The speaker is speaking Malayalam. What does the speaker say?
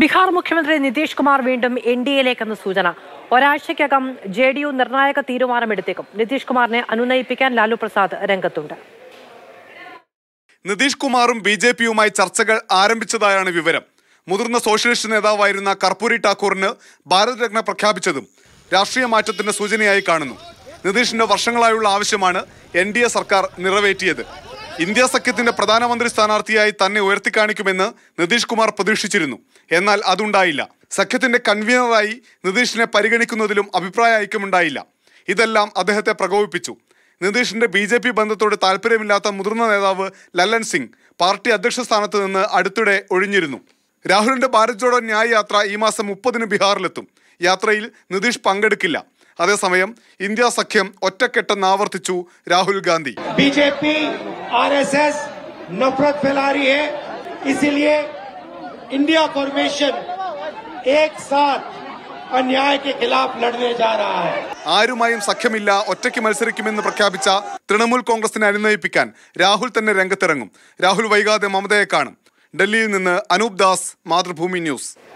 ബീഹാർ മുഖ്യമന്ത്രി നിതീഷ് കുമാർ വീണ്ടും എൻ ഡി എയിലേക്കെന്ന് സൂചന ഒരാഴ്ചയ്ക്കകം ജെ ഡി യു നിർണായക തീരുമാനമെടുത്തേക്കും നിതീഷ് കുമാറിനെ അനുനയിപ്പിക്കാൻ ലാലു പ്രസാദ് രംഗത്തുണ്ട് നിതീഷ് കുമാറും ബി ജെ പിയുമായി ചർച്ചകൾ ആരംഭിച്ചതായാണ് വിവരം മുതിർന്ന സോഷ്യലിസ്റ്റ് നേതാവായിരുന്ന കർപ്പൂരി ടാക്കൂറിന് ഭാരത് രത്ന പ്രഖ്യാപിച്ചതും രാഷ്ട്രീയ മാറ്റത്തിന്റെ സൂചനയായി കാണുന്നു നിതീഷിന്റെ വർഷങ്ങളായുള്ള ആവശ്യമാണ് എൻ സർക്കാർ നിറവേറ്റിയത് ഇന്ത്യ സഖ്യത്തിന്റെ പ്രധാനമന്ത്രി സ്ഥാനാർത്ഥിയായി തന്നെ ഉയർത്തിക്കാണിക്കുമെന്ന് നിതീഷ് കുമാർ പ്രതീക്ഷിച്ചിരുന്നു എന്നാൽ അതുണ്ടായില്ല സഖ്യത്തിന്റെ കൺവീനറായി നിതീഷിനെ പരിഗണിക്കുന്നതിലും അഭിപ്രായ ഐക്യമുണ്ടായില്ല ഇതെല്ലാം അദ്ദേഹത്തെ പ്രകോപിപ്പിച്ചു നിതീഷിന്റെ ബി ജെ പി ബന്ധത്തോട് താല്പര്യമില്ലാത്ത മുതിർന്ന നേതാവ് ലല്ലൻ സിംഗ് പാർട്ടി അധ്യക്ഷ സ്ഥാനത്ത് നിന്ന് അടുത്തിടെ ഒഴിഞ്ഞിരുന്നു രാഹുലിന്റെ ഭാരത് ജോഡോ ന്യായ യാത്ര ഈ മാസം മുപ്പതിന് ബീഹാറിലെത്തും യാത്രയിൽ നിതീഷ് പങ്കെടുക്കില്ല അതേസമയം ഇന്ത്യ സഖ്യം ഒറ്റക്കെട്ടെന്ന് ആവർത്തിച്ചു Rahul Gandhi B J P R S S നഫ്രത് फैला रही इसीलिए एक साथ खिलाफ जा रहा है ആരുമായും സഖ്യമില്ല ഒറ്റയ്ക്ക് മത്സരിക്കുമെന്ന് പ്രഖ്യാപിച്ച തൃണമൂൽ കോൺഗ്രസിനെ അനുനയിപ്പിക്കാൻ രാഹുൽ തന്നെ രംഗത്തിറങ്ങും രാഹുൽ വൈകാതെ മമതയെ കാണും ഡൽഹിയിൽ നിന്ന് അനൂപ് ദാസ് മാതൃഭൂമി ന്യൂസ്